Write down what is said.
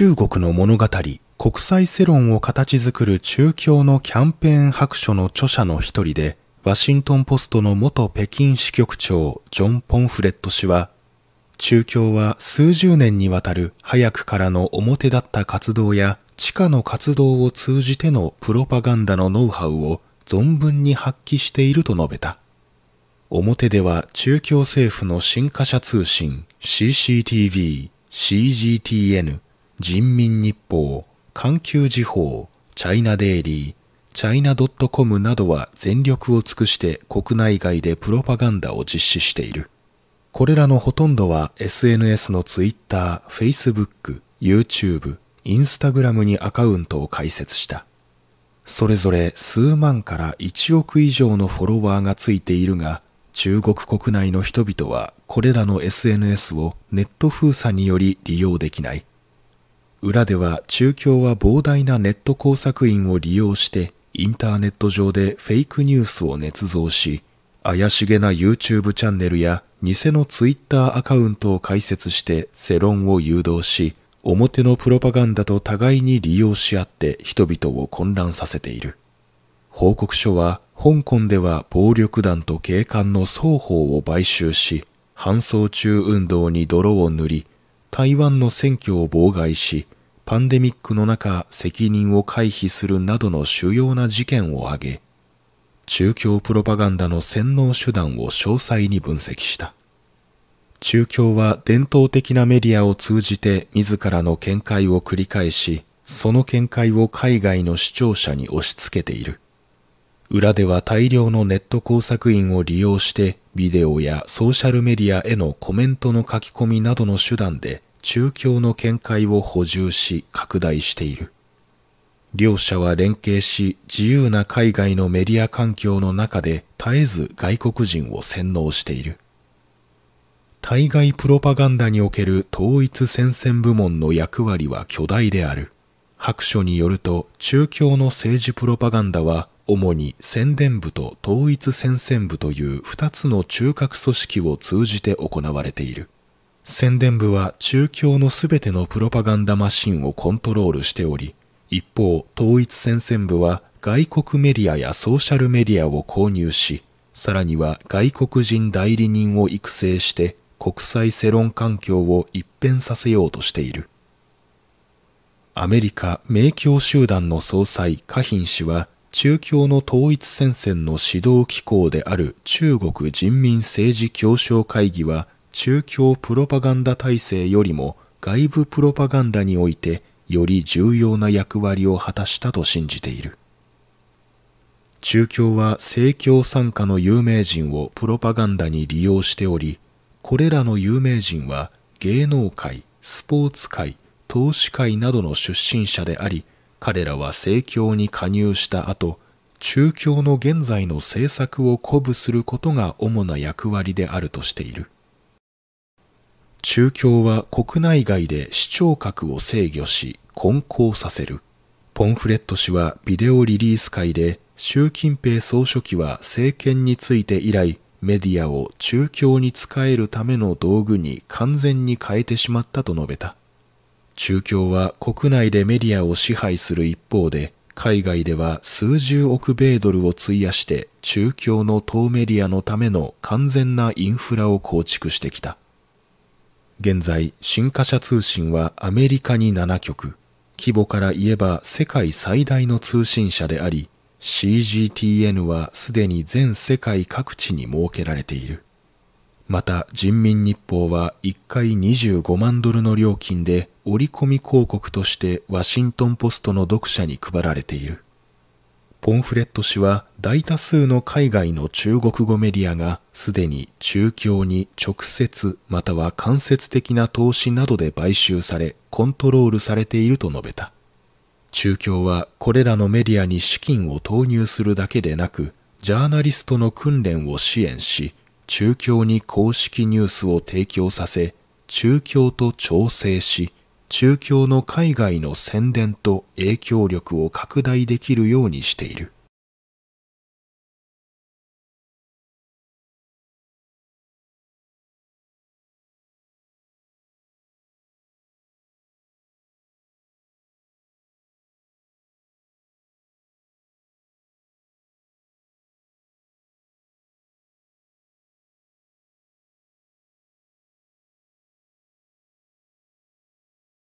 中国の物語、国際世論を形作る中共のキャンペーン白書の著者の一人で、ワシントンポストの元北京支局長ジョン・ポンフレット氏は、中共は数十年にわたる早くからの表だった活動や地下の活動を通じてのプロパガンダのノウハウを存分に発揮していると述べた。表では中共政府の新華社通信、CCTV、CGTN、人民日報、環球時報、チャイナデイリー、チャイナ .com などは全力を尽くして国内外でプロパガンダを実施している。これらのほとんどは SNS の Twitter、Facebook、YouTube、Instagram にアカウントを開設した。それぞれ数万から1億以上のフォロワーがついているが、中国国内の人々はこれらの SNS をネット封鎖により利用できない。裏では中共は膨大なネット工作員を利用してインターネット上でフェイクニュースを捏造し、怪しげな YouTube チャンネルや偽の Twitter アカウントを開設して世論を誘導し、表のプロパガンダと互いに利用し合って人々を混乱させている。報告書は香港では暴力団と警官の双方を買収し、搬送中運動に泥を塗り、台湾の選挙を妨害し、パンデミックの中責任を回避するなどの主要な事件を挙げ、中共プロパガンダの洗脳手段を詳細に分析した。中共は伝統的なメディアを通じて自らの見解を繰り返し、その見解を海外の視聴者に押し付けている。裏では大量のネット工作員を利用してビデオやソーシャルメディアへのコメントの書き込みなどの手段で中共の見解を補充し拡大している。両者は連携し自由な海外のメディア環境の中で絶えず外国人を洗脳している。対外プロパガンダにおける統一戦線部門の役割は巨大である。白書によると中共の政治プロパガンダは主に宣伝部と統一戦線部という2つの中核組織を通じて行われている。宣伝部は中共のすべてのプロパガンダマシンをコントロールしており、一方、統一戦線部は外国メディアやソーシャルメディアを購入し、さらには外国人代理人を育成して国際世論環境を一変させようとしている。アメリカ明教集団の総裁カヒン氏は中共の統一戦線の指導機構である中国人民政治協商会議は中共プロパガンダ体制よりも外部プロパガンダにおいてより重要な役割を果たしたと信じている。中共は政教参加の有名人をプロパガンダに利用しており、これらの有名人は芸能界、スポーツ界、投資界などの出身者であり、彼らは政教に加入した後、中共の現在の政策を鼓舞することが主な役割であるとしている。中共は国内外で視聴覚を制御し、混交させる。ポンフレット氏はビデオリリース会で、習近平総書記は政権について以来、メディアを中共に仕えるための道具に完全に変えてしまったと述べた。中共は国内でメディアを支配する一方で、海外では数十億米ドルを費やして中共の党メディアのための完全なインフラを構築してきた。現在、新華社通信はアメリカに7局、規模から言えば世界最大の通信社であり、CGTN はすでに全世界各地に設けられている。また、人民日報は1回25万ドルの料金で折り込み広告としてワシントンポストの読者に配られている。ポンフレット氏は大多数の海外の中国語メディアがすでに中共に直接または間接的な投資などで買収されコントロールされていると述べた。中共はこれらのメディアに資金を投入するだけでなくジャーナリストの訓練を支援し中共に公式ニュースを提供させ中共と調整し中共の海外の宣伝と影響力を拡大できるようにしている。